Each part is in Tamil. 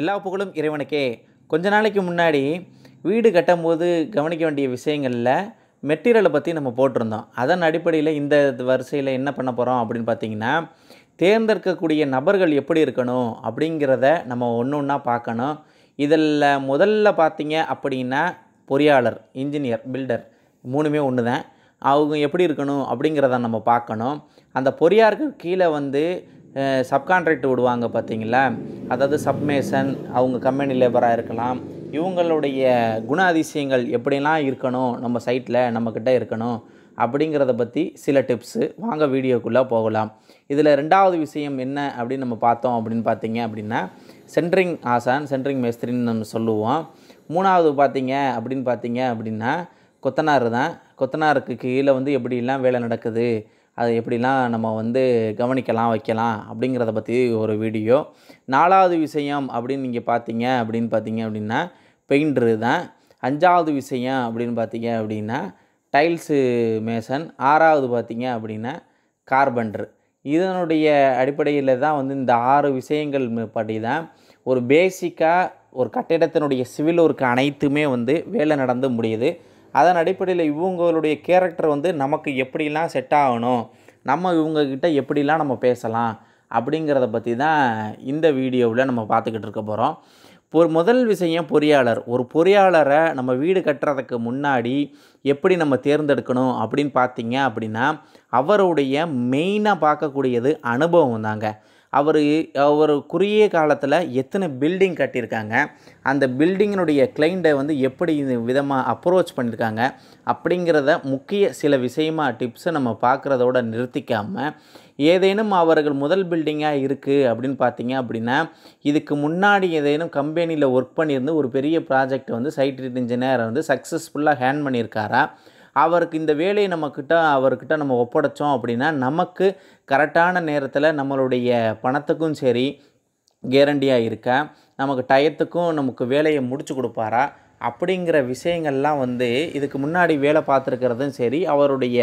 எல்லா புகழும் இறைவனுக்கே கொஞ்ச நாளைக்கு முன்னாடி வீடு கட்டும்போது கவனிக்க வேண்டிய விஷயங்களில் மெட்டீரியலை பற்றி நம்ம போட்டிருந்தோம் அதன் அடிப்படையில் இந்த வரிசையில் என்ன பண்ண போகிறோம் அப்படின்னு பார்த்தீங்கன்னா தேர்ந்தெடுக்கக்கூடிய நபர்கள் எப்படி இருக்கணும் அப்படிங்கிறத நம்ம ஒன்று ஒன்றா பார்க்கணும் இதில் முதல்ல பார்த்தீங்க அப்படின்னா பொறியாளர் இன்ஜினியர் பில்டர் மூணுமே ஒன்று தான் அவங்க எப்படி இருக்கணும் அப்படிங்கிறத நம்ம பார்க்கணும் அந்த பொறியாருக்கு கீழே வந்து சப்கான்ட்ராக்ட் விடுவாங்க பார்த்தீங்களா அதாவது சப்மேசன் அவங்க கம்பெனி லேபராக இருக்கலாம் இவங்களுடைய குண அதிசயங்கள் எப்படிலாம் இருக்கணும் நம்ம சைட்டில் நம்மக்கிட்ட இருக்கணும் அப்படிங்கிறத பற்றி சில டிப்ஸு வாங்க வீடியோக்குள்ளே போகலாம் இதில் ரெண்டாவது விஷயம் என்ன அப்படின்னு நம்ம பார்த்தோம் அப்படின்னு பார்த்தீங்க அப்படின்னா சென்ட்ரிங் ஆசான் சென்ட்ரிங் மேஸ்திரின்னு நம்ம சொல்லுவோம் மூணாவது பார்த்தீங்க அப்படின்னு பார்த்தீங்க அப்படின்னா கொத்தனார் தான் கொத்தனாருக்கு கீழே வந்து எப்படிலாம் வேலை நடக்குது அது எப்படிலாம் நம்ம வந்து கவனிக்கலாம் வைக்கலாம் அப்படிங்கிறத பற்றி ஒரு வீடியோ நாலாவது விஷயம் அப்படின்னு நீங்கள் பார்த்தீங்க அப்படின்னு பார்த்தீங்க அப்படின்னா பெயிண்டரு தான் அஞ்சாவது விஷயம் அப்படின்னு பார்த்தீங்க அப்படின்னா டைல்ஸு மேசன் ஆறாவது பார்த்தீங்க அப்படின்னா கார்பன்ட்ரு இதனுடைய அடிப்படையில் தான் வந்து இந்த ஆறு விஷயங்கள் படி தான் ஒரு பேசிக்காக ஒரு கட்டிடத்தினுடைய சிவில் ஒர்க்கு அனைத்துமே வந்து வேலை நடந்து முடியுது அதன் அடிப்படையில் இவங்களுடைய கேரக்டர் வந்து நமக்கு எப்படிலாம் செட் ஆகணும் நம்ம இவங்கக்கிட்ட எப்படிலாம் நம்ம பேசலாம் அப்படிங்கிறத பற்றி தான் இந்த வீடியோவில் நம்ம பார்த்துக்கிட்டு இருக்க போகிறோம் பொ முதல் விஷயம் பொறியாளர் ஒரு பொறியாளரை நம்ம வீடு கட்டுறதுக்கு முன்னாடி எப்படி நம்ம தேர்ந்தெடுக்கணும் அப்படின்னு பார்த்தீங்க அப்படின்னா அவருடைய மெயினாக பார்க்கக்கூடியது அனுபவம் தாங்க அவர் அவர் குறுகிய காலத்தில் எத்தனை பில்டிங் கட்டியிருக்காங்க அந்த பில்டிங்கினுடைய கிளைண்ட்டை வந்து எப்படி விதமாக அப்ரோச் பண்ணியிருக்காங்க அப்படிங்கிறத முக்கிய சில விஷயமாக டிப்ஸை நம்ம பார்க்குறதோட நிறுத்திக்காமல் ஏதேனும் அவர்கள் முதல் பில்டிங்காக இருக்குது அப்படின்னு பார்த்தீங்க அப்படின்னா இதுக்கு முன்னாடி ஏதேனும் கம்பெனியில் ஒர்க் பண்ணியிருந்து ஒரு பெரிய ப்ராஜெக்ட் வந்து சைட் இன்ஜினியர் வந்து சக்ஸஸ்ஃபுல்லாக ஹேண்ட் பண்ணியிருக்காரா அவருக்கு இந்த வேலையை நம்மக்கிட்ட அவர்கிட்ட நம்ம ஒப்படைச்சோம் அப்படின்னா நமக்கு கரெக்டான நேரத்தில் நம்மளுடைய பணத்துக்கும் சரி கேரண்டியாக இருக்க நமக்கு டயத்துக்கும் நமக்கு வேலையை முடிச்சு கொடுப்பாரா அப்படிங்கிற விஷயங்கள்லாம் வந்து இதுக்கு முன்னாடி வேலை பார்த்துருக்கிறதும் சரி அவருடைய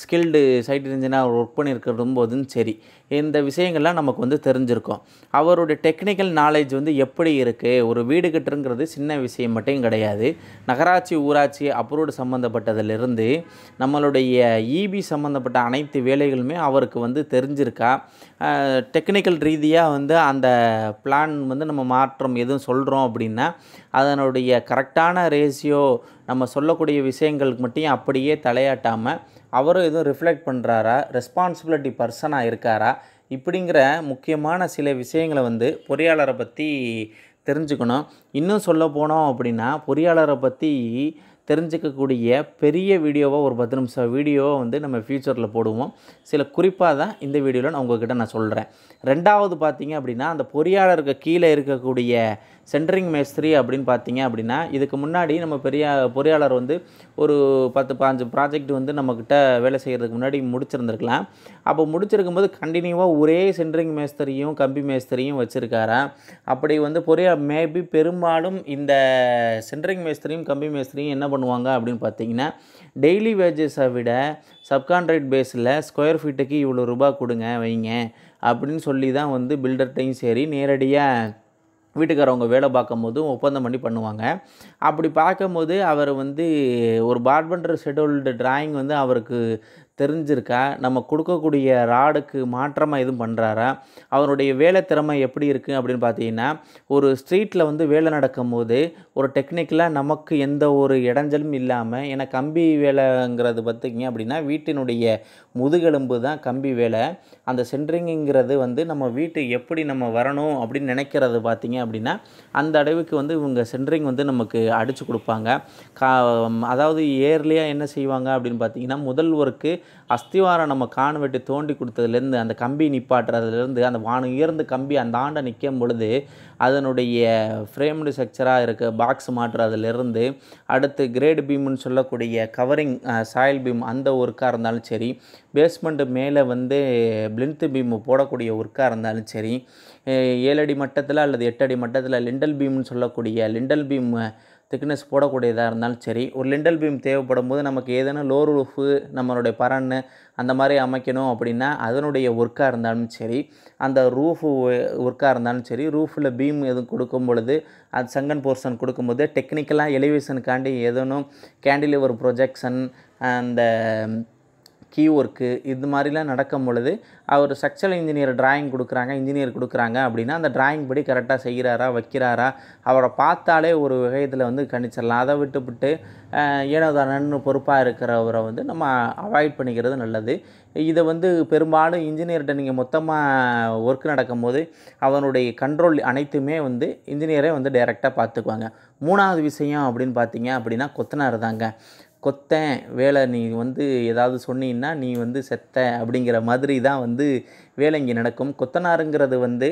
ஸ்கில்டு சைட் இன்ஜினாக ஒர்க் பண்ணியிருக்கிறதும் போதும் சரி இந்த விஷயங்கள்லாம் நமக்கு வந்து தெரிஞ்சிருக்கும் அவருடைய டெக்னிக்கல் நாலேஜ் வந்து எப்படி இருக்குது ஒரு வீடு கட்டுருங்கிறது சின்ன விஷயம் மட்டும் கிடையாது நகராட்சி ஊராட்சி அப்ரூவ்டு சம்மந்தப்பட்டதிலிருந்து நம்மளுடைய இபி e சம்மந்தப்பட்ட அனைத்து வேலைகளுமே அவருக்கு வந்து தெரிஞ்சிருக்கா டெக்னிக்கல் ரீதியாக வந்து அந்த பிளான் வந்து நம்ம மாற்றம் எதுவும் சொல்கிறோம் அப்படின்னா அதனுடைய கரெக்டான ரேஷியோ நம்ம சொல்லக்கூடிய விஷயங்களுக்கு மட்டும் அப்படியே தலையாட்டாமல் அவரும் எதுவும் ரிஃப்ளெக்ட் பண்ணுறாரா ரெஸ்பான்சிபிலிட்டி பர்சனாக இருக்காரா இப்படிங்கிற முக்கியமான சில விஷயங்களை வந்து பொறியாளரை பற்றி தெரிஞ்சுக்கணும் இன்னும் சொல்ல போனோம் அப்படின்னா பொறியாளரை பற்றி தெரிஞ்சுக்கக்கூடிய பெரிய வீடியோவாக ஒரு பத்து நிமிஷம் வீடியோவை வந்து நம்ம ஃப்யூச்சரில் போடுவோம் சில குறிப்பாக தான் இந்த வீடியோவில் நான் உங்கள்கிட்ட நான் சொல்கிறேன் ரெண்டாவது பார்த்தீங்க அப்படின்னா அந்த பொறியாளருக்கு கீழே இருக்கக்கூடிய சென்ட்ரிங் மேஸ்திரி அப்படின்னு பார்த்தீங்க அப்படின்னா இதுக்கு முன்னாடி நம்ம பெரிய பொறியாளர் வந்து ஒரு பத்து பாஞ்சு ப்ராஜெக்ட் வந்து நம்மக்கிட்ட வேலை செய்கிறதுக்கு முன்னாடி முடிச்சிருந்துருக்கலாம் அப்போ முடிச்சிருக்கும் போது கண்டினியூவாக ஒரே சென்ட்ரிங் மேஸ்திரியும் கம்பி மேஸ்திரியும் வச்சுருக்காரா அப்படி வந்து பொறியா மேபி பெரும்பாலும் இந்த சென்ட்ரிங் மேஸ்திரியும் கம்பி மேஸ்திரியும் என்ன பண்ணுவாங்க அப்படின்னு பார்த்தீங்கன்னா டெய்லி வேஜஸை விட சப்கான்ட்ராக்ட் பேஸில் ஸ்கொயர் ஃபீட்டுக்கு இவ்வளோ ரூபா கொடுங்க வைங்க அப்படின்னு சொல்லி தான் வந்து பில்டர்கிட்டையும் சரி நேரடியாக வீட்டுக்காரவங்க வேலை பார்க்கும்போதும் ஒப்பந்தம் பண்ணி பண்ணுவாங்க அப்படி பார்க்கும்போது அவர் வந்து ஒரு பார்பெண்டர் ஷெடியூல்டு டிராயிங் வந்து அவருக்கு தெரிஞ்சிருக்கா நம்ம கொடுக்கக்கூடிய ராடுக்கு மாற்றமாக எதுவும் பண்ணுறாரா அவருடைய வேலை திறமை எப்படி இருக்குது அப்படின்னு பார்த்தீங்கன்னா ஒரு ஸ்ட்ரீட்டில் வந்து வேலை நடக்கும்போது ஒரு டெக்னிக்கலாக நமக்கு எந்த ஒரு இடைஞ்சலும் இல்லாமல் ஏன்னா கம்பி வேலைங்கிறது பார்த்திங்க அப்படின்னா வீட்டினுடைய முதுகெலும்பு தான் கம்பி வேலை அந்த சென்ட்ரிங்குங்கிறது வந்து நம்ம வீட்டு எப்படி நம்ம வரணும் அப்படின்னு நினைக்கிறது பார்த்திங்க அப்படின்னா அந்த அளவுக்கு வந்து இவங்க சென்ட்ரிங் வந்து நமக்கு அடித்து கொடுப்பாங்க கா அதாவது இயர்லியாக என்ன செய்வாங்க அப்படின்னு பார்த்தீங்கன்னா முதல் ஒர்க்கு அஸ்திவாரம் நம்ம வெட்டி தோண்டி கொடுத்ததுலேருந்து அந்த கம்பி நிப்பாட்டுறதுலேருந்து அந்த வானம் உயர்ந்து கம்பி அந்த ஆண்டை நிற்கும் பொழுது அதனுடைய ஃப்ரேம்டு ஸ்ட்ரக்சராக இருக்க பாக்ஸ் மாட்டுறதுலேருந்து அடுத்து கிரேட் பீம்னு சொல்லக்கூடிய கவரிங் சாயில் பீம் அந்த ஒர்க்காக இருந்தாலும் சரி பேஸ்மெண்ட்டு மேலே வந்து பிளின்த்து பீம் போடக்கூடிய ஒர்க்காக இருந்தாலும் சரி ஏழடி மட்டத்தில் அல்லது எட்டடி மட்டத்தில் லிண்டல் பீம்னு சொல்லக்கூடிய லிண்டல் பீம் திக்னஸ் போடக்கூடியதாக இருந்தாலும் சரி ஒரு லிண்டல் பீம் தேவைப்படும் போது நமக்கு ஏதேனும் லோர் ரூஃபு நம்மளுடைய பரன்னு அந்த மாதிரி அமைக்கணும் அப்படின்னா அதனுடைய ஒர்க்காக இருந்தாலும் சரி அந்த ரூஃபு ஒர்க்காக இருந்தாலும் சரி ரூஃபில் பீம் எதுவும் கொடுக்கும் பொழுது அது சங்கன் போர்ஷன் கொடுக்கும்போது டெக்னிக்கலாக எலிவேஷனுக்காண்டி ஏதேனும் கேண்டிலிவர் ப்ரொஜெக்ஷன் அந்த கீ ஒர்க்கு இது மாதிரிலாம் நடக்கும் பொழுது அவர் ஸ்ட்ரக்சரல் இன்ஜினியர் டிராயிங் கொடுக்குறாங்க இன்ஜினியர் கொடுக்குறாங்க அப்படின்னா அந்த டிராயிங் படி கரெக்டாக செய்கிறாரா வைக்கிறாரா அவரை பார்த்தாலே ஒரு வகையத்தில் வந்து கணிச்சிடலாம் அதை விட்டுவிட்டு ஏனோதானன்னு பொறுப்பாக இருக்கிறவரை வந்து நம்ம அவாய்ட் பண்ணிக்கிறது நல்லது இதை வந்து பெரும்பாலும் இன்ஜினியர்கிட்ட நீங்கள் மொத்தமாக ஒர்க் நடக்கும்போது அவனுடைய கண்ட்ரோல் அனைத்துமே வந்து இன்ஜினியரே வந்து டைரெக்டாக பார்த்துக்குவாங்க மூணாவது விஷயம் அப்படின்னு பார்த்தீங்க அப்படின்னா கொத்தனார் தாங்க கொத்தன் வேலை நீ வந்து ஏதாவது சொன்னின்னா நீ வந்து செத்த அப்படிங்கிற மாதிரி தான் வந்து வேலை இங்கே நடக்கும் கொத்தனாருங்கிறது வந்து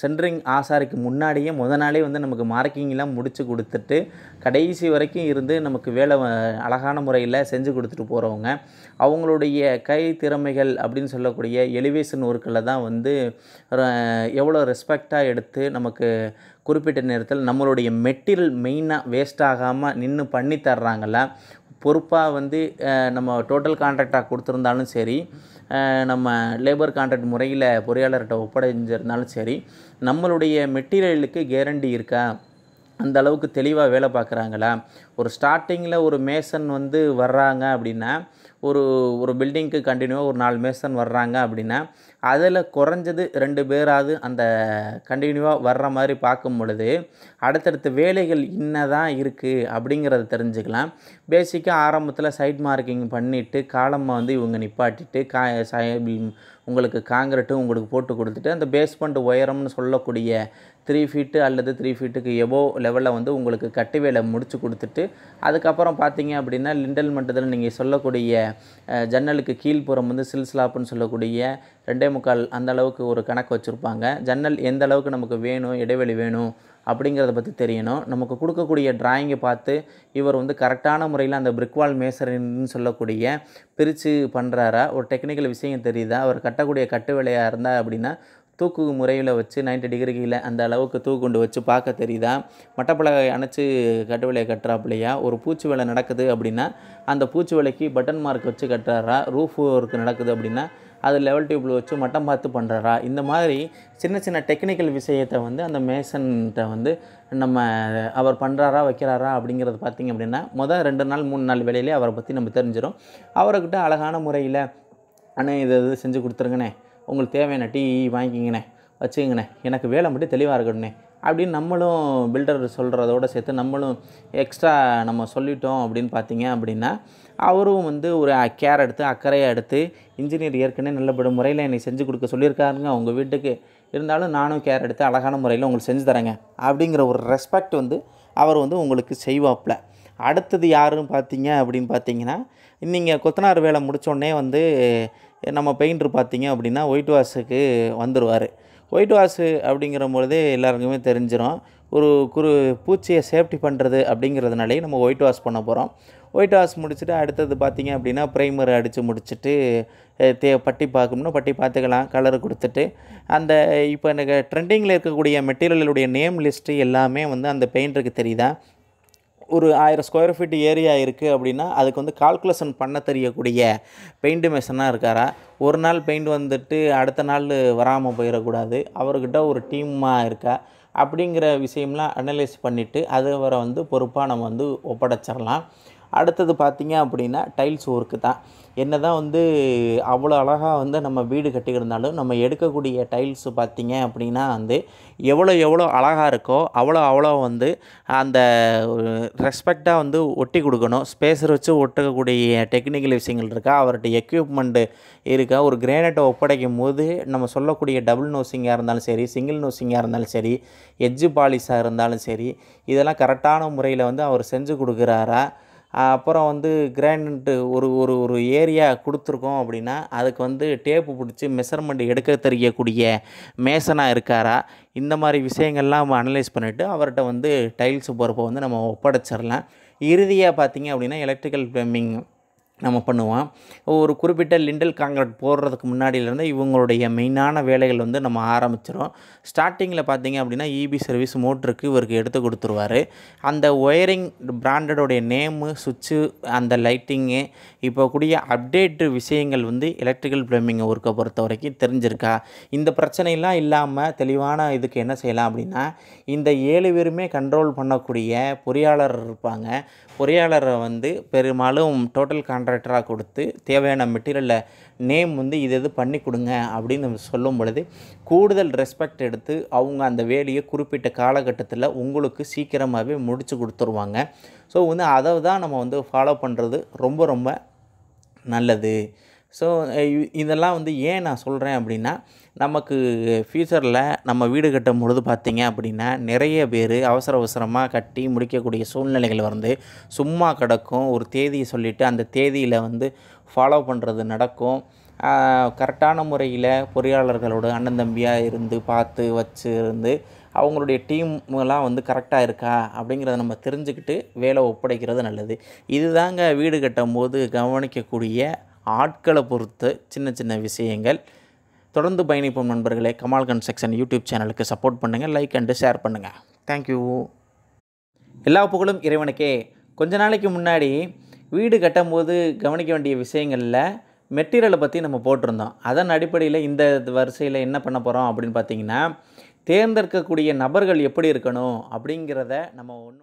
சென்ட்ரிங் ஆசாரிக்கு முன்னாடியே முத நாளே வந்து நமக்கு மார்க்கிங்லாம் முடித்து கொடுத்துட்டு கடைசி வரைக்கும் இருந்து நமக்கு வேலை அழகான முறையில் செஞ்சு கொடுத்துட்டு போகிறவங்க அவங்களுடைய கை திறமைகள் அப்படின்னு சொல்லக்கூடிய எலிவேஷன் ஒர்க்கில் தான் வந்து எவ்வளோ ரெஸ்பெக்டாக எடுத்து நமக்கு குறிப்பிட்ட நேரத்தில் நம்மளுடைய மெட்டீரியல் மெயினாக வேஸ்ட் ஆகாமல் நின்று பண்ணி தர்றாங்கல்ல இடத்துல பொறுப்பாக வந்து நம்ம டோட்டல் கான்ட்ராக்டாக கொடுத்துருந்தாலும் சரி நம்ம லேபர் கான்ட்ராக்ட் முறையில் பொறியாளர்கிட்ட ஒப்படைஞ்சிருந்தாலும் சரி நம்மளுடைய மெட்டீரியலுக்கு கேரண்டி இருக்கா அந்த அளவுக்கு தெளிவாக வேலை பார்க்குறாங்களா ஒரு ஸ்டார்டிங்கில் ஒரு மேசன் வந்து வர்றாங்க அப்படின்னா ஒரு ஒரு பில்டிங்க்கு கண்டினியூவாக ஒரு நாலு மேசன் வர்றாங்க அப்படின்னா அதில் குறைஞ்சது ரெண்டு பேராது அந்த கண்டினியூவாக வர்ற மாதிரி பார்க்கும் பொழுது அடுத்தடுத்த வேலைகள் என்ன தான் இருக்குது அப்படிங்கிறத தெரிஞ்சுக்கலாம் பேசிக்காக ஆரம்பத்தில் சைட் மார்க்கிங் பண்ணிவிட்டு காலமாக வந்து இவங்க நிப்பாட்டிட்டு கா சை உங்களுக்கு காங்கிரட்டும் உங்களுக்கு போட்டு கொடுத்துட்டு அந்த பேஸ்மெண்ட் உயரம்னு சொல்லக்கூடிய த்ரீ ஃபீட்டு அல்லது த்ரீ ஃபீட்டுக்கு எபோ லெவலில் வந்து உங்களுக்கு கட்டு வேலை முடித்து கொடுத்துட்டு அதுக்கப்புறம் பார்த்தீங்க அப்படின்னா லிண்டல் மட்டத்தில் நீங்கள் சொல்லக்கூடிய ஜன்னலுக்கு கீழ்ப்புறம் வந்து சில்ஸ்லாப்புன்னு சொல்லக்கூடிய ரெண்டே முக்கால் அந்த அளவுக்கு ஒரு கணக்கு வச்சுருப்பாங்க ஜன்னல் எந்த அளவுக்கு நமக்கு வேணும் இடைவெளி வேணும் அப்படிங்கிறத பற்றி தெரியணும் நமக்கு கொடுக்கக்கூடிய ட்ராயிங்கை பார்த்து இவர் வந்து கரெக்டான முறையில் அந்த பிரிக்வால் மேசரின்னு சொல்லக்கூடிய பிரித்து பண்ணுறாரா ஒரு டெக்னிக்கல் விஷயம் தெரியுதா அவர் கட்டக்கூடிய கட்டு வேலையாக இருந்தால் அப்படின்னா தூக்கு முறையில் வச்சு நைன்டி டிகிரி கீழே அந்த அளவுக்கு தூக்குண்டு வச்சு பார்க்க தெரியுதா மட்டப்பிழகை அணைச்சி கட்டு வேலையை கட்டுறாப்புலையா ஒரு பூச்சி வேலை நடக்குது அப்படின்னா அந்த பூச்சி விலைக்கு பட்டன் மார்க் வச்சு கட்டுறாரா ரூஃப் ஒர்க் நடக்குது அப்படின்னா அது லெவல் டியூப்பில் வச்சு மட்டம் பார்த்து பண்ணுறாரா இந்த மாதிரி சின்ன சின்ன டெக்னிக்கல் விஷயத்தை வந்து அந்த மேசன்கிட்ட வந்து நம்ம அவர் பண்ணுறாரா வைக்கிறாரா அப்படிங்கிறது பார்த்திங்க அப்படின்னா மொதல் ரெண்டு நாள் மூணு நாள் வேலையிலே அவரை பற்றி நம்ம தெரிஞ்சிடும் அவர்கிட்ட அழகான முறையில் அண்ணே இது இது செஞ்சு கொடுத்துருங்கண்ணே உங்களுக்கு தேவையான டீ வாங்கிக்கிங்கண்ணே வச்சுக்கங்கண்ணே எனக்கு வேலை மட்டும் தெளிவாக இருக்கணுண்ணே அப்படின்னு நம்மளும் பில்டர் சொல்கிறதோடு சேர்த்து நம்மளும் எக்ஸ்ட்ரா நம்ம சொல்லிட்டோம் அப்படின்னு பார்த்தீங்க அப்படின்னா அவரும் வந்து ஒரு கேர் எடுத்து அக்கறையை எடுத்து இன்ஜினியர் ஏற்கனவே நல்லபடும் முறையில் என்னை செஞ்சு கொடுக்க சொல்லியிருக்காருங்க உங்கள் வீட்டுக்கு இருந்தாலும் நானும் கேர் எடுத்து அழகான முறையில் உங்களுக்கு செஞ்சு தரேங்க அப்படிங்கிற ஒரு ரெஸ்பெக்ட் வந்து அவர் வந்து உங்களுக்கு செய்வாப்பில் அடுத்தது யாருன்னு பார்த்தீங்க அப்படின்னு பார்த்தீங்கன்னா நீங்கள் கொத்தனார் வேலை முடித்தோடனே வந்து நம்ம பெயிண்டர் பார்த்தீங்க அப்படின்னா ஒயிட் வாஷுக்கு வந்துடுவார் ஒயிட் வாஷ் அப்படிங்கிற பொழுதே எல்லாருக்குமே தெரிஞ்சிடும் ஒரு குறு பூச்சியை சேஃப்டி பண்ணுறது அப்படிங்கிறதுனாலே நம்ம ஒயிட் வாஷ் பண்ண போகிறோம் ஒயிட் வாஷ் முடிச்சுட்டு அடுத்தது பார்த்திங்க அப்படின்னா ப்ரைமர் அடித்து முடிச்சுட்டு தே பட்டி பார்க்கணும்னா பட்டி பார்த்துக்கலாம் கலர் கொடுத்துட்டு அந்த இப்போ எனக்கு ட்ரெண்டிங்கில் இருக்கக்கூடிய மெட்டீரியலுடைய நேம் லிஸ்ட்டு எல்லாமே வந்து அந்த பெயிண்டருக்கு தெரியுதா ஒரு ஆயிரம் ஸ்கொயர் ஃபீட் ஏரியா இருக்குது அப்படின்னா அதுக்கு வந்து கால்குலேஷன் பண்ண தெரியக்கூடிய பெயிண்ட் மேசனாக இருக்காரா ஒரு நாள் பெயிண்ட் வந்துட்டு அடுத்த நாள் வராமல் போயிடக்கூடாது அவர்கிட்ட ஒரு டீம்மாக இருக்கா அப்படிங்கிற விஷயம்லாம் அனலைஸ் பண்ணிவிட்டு அது வரை வந்து பொறுப்பாக நம்ம வந்து ஒப்படைச்சிடலாம் அடுத்தது பார்த்திங்க அப்படின்னா டைல்ஸ் ஒர்க்கு தான் என்ன தான் வந்து அவ்வளோ அழகாக வந்து நம்ம வீடு கட்டிக்கிருந்தாலும் நம்ம எடுக்கக்கூடிய டைல்ஸ் பார்த்திங்க அப்படின்னா வந்து எவ்வளோ எவ்வளோ அழகாக இருக்கோ அவ்வளோ அவ்வளோ வந்து அந்த ரெஸ்பெக்டாக வந்து ஒட்டி கொடுக்கணும் ஸ்பேஸர் வச்சு ஒட்டக்கூடிய டெக்னிக்கல் விஷயங்கள் இருக்கா அவர்கிட்ட எக்யூப்மெண்ட்டு இருக்கா ஒரு கிரேனட்டை ஒப்படைக்கும் போது நம்ம சொல்லக்கூடிய டபுள் நோசிங்காக இருந்தாலும் சரி சிங்கிள் நோசிங்காக இருந்தாலும் சரி எஜ்ஜு பாலிஷாக இருந்தாலும் சரி இதெல்லாம் கரெக்டான முறையில் வந்து அவர் செஞ்சு கொடுக்குறாரா அப்புறம் வந்து கிரானைட்டு ஒரு ஒரு ஒரு ஏரியா கொடுத்துருக்கோம் அப்படின்னா அதுக்கு வந்து டேப்பு பிடிச்சி மெஷர்மெண்ட் எடுக்க தெரியக்கூடிய மேசனாக இருக்காரா இந்த மாதிரி விஷயங்கள்லாம் நம்ம அனலைஸ் பண்ணிவிட்டு அவர்கிட்ட வந்து டைல்ஸ் போகிறப்போ வந்து நம்ம ஒப்படைச்சிடலாம் இறுதியாக பார்த்திங்க அப்படின்னா எலக்ட்ரிக்கல் ப்ளம்பிங் நம்ம பண்ணுவோம் ஒரு குறிப்பிட்ட லிண்டல் காங்கிரட் போடுறதுக்கு முன்னாடியிலேருந்து இவங்களுடைய மெயினான வேலைகள் வந்து நம்ம ஆரம்பிச்சிடும் ஸ்டார்டிங்கில் பார்த்தீங்க அப்படின்னா இபி சர்வீஸ் மோட்டருக்கு இவருக்கு எடுத்து கொடுத்துருவார் அந்த ஒயரிங் பிராண்டடோடைய நேமு சுவிட்சு அந்த லைட்டிங்கு இப்போ கூடிய அப்டேட்டு விஷயங்கள் வந்து எலக்ட்ரிக்கல் ப்ளம்பிங் ஒர்க்கை பொறுத்த வரைக்கும் தெரிஞ்சிருக்கா இந்த பிரச்சனைலாம் இல்லாமல் தெளிவான இதுக்கு என்ன செய்யலாம் அப்படின்னா இந்த ஏழு பேருமே கண்ட்ரோல் பண்ணக்கூடிய பொறியாளர் இருப்பாங்க பொறியாளரை வந்து பெரும்பாலும் டோட்டல் கான்ட்ராக்டராக கொடுத்து தேவையான மெட்டீரியலில் நேம் வந்து இது இது பண்ணி கொடுங்க அப்படின்னு நம்ம சொல்லும் பொழுது கூடுதல் ரெஸ்பெக்ட் எடுத்து அவங்க அந்த வேலையை குறிப்பிட்ட காலகட்டத்தில் உங்களுக்கு சீக்கிரமாகவே முடித்து கொடுத்துருவாங்க ஸோ வந்து அதை தான் நம்ம வந்து ஃபாலோ பண்ணுறது ரொம்ப ரொம்ப நல்லது ஸோ இதெல்லாம் வந்து ஏன் நான் சொல்கிறேன் அப்படின்னா நமக்கு ஃப்யூச்சரில் நம்ம வீடு கட்டும் பொழுது பார்த்திங்க அப்படின்னா நிறைய பேர் அவசர அவசரமாக கட்டி முடிக்கக்கூடிய சூழ்நிலைகள் வந்து சும்மா கிடக்கும் ஒரு தேதியை சொல்லிவிட்டு அந்த தேதியில் வந்து ஃபாலோ பண்ணுறது நடக்கும் கரெக்டான முறையில் பொறியாளர்களோட அண்ணன் தம்பியாக இருந்து பார்த்து வச்சு இருந்து அவங்களுடைய டீம்லாம் வந்து கரெக்டாக இருக்கா அப்படிங்கிறத நம்ம தெரிஞ்சுக்கிட்டு வேலை ஒப்படைக்கிறது நல்லது இதுதாங்க வீடு கட்டும் போது கவனிக்கக்கூடிய ஆட்களை பொறுத்து சின்ன சின்ன விஷயங்கள் தொடர்ந்து பயணிப்போம் நண்பர்களே கமால்கன் செக்ஷன் யூடியூப் சேனலுக்கு சப்போர்ட் பண்ணுங்கள் லைக் அண்டு ஷேர் பண்ணுங்கள் தேங்க்யூ எல்லா புகழும் இறைவனுக்கே கொஞ்ச நாளைக்கு முன்னாடி வீடு கட்டும்போது கவனிக்க வேண்டிய விஷயங்களில் மெட்டீரியலை பற்றி நம்ம போட்டிருந்தோம் அதன் அடிப்படையில் இந்த வரிசையில் என்ன பண்ண போகிறோம் அப்படின்னு பார்த்தீங்கன்னா தேர்ந்தெடுக்கக்கூடிய நபர்கள் எப்படி இருக்கணும் அப்படிங்கிறத நம்ம ஒன்று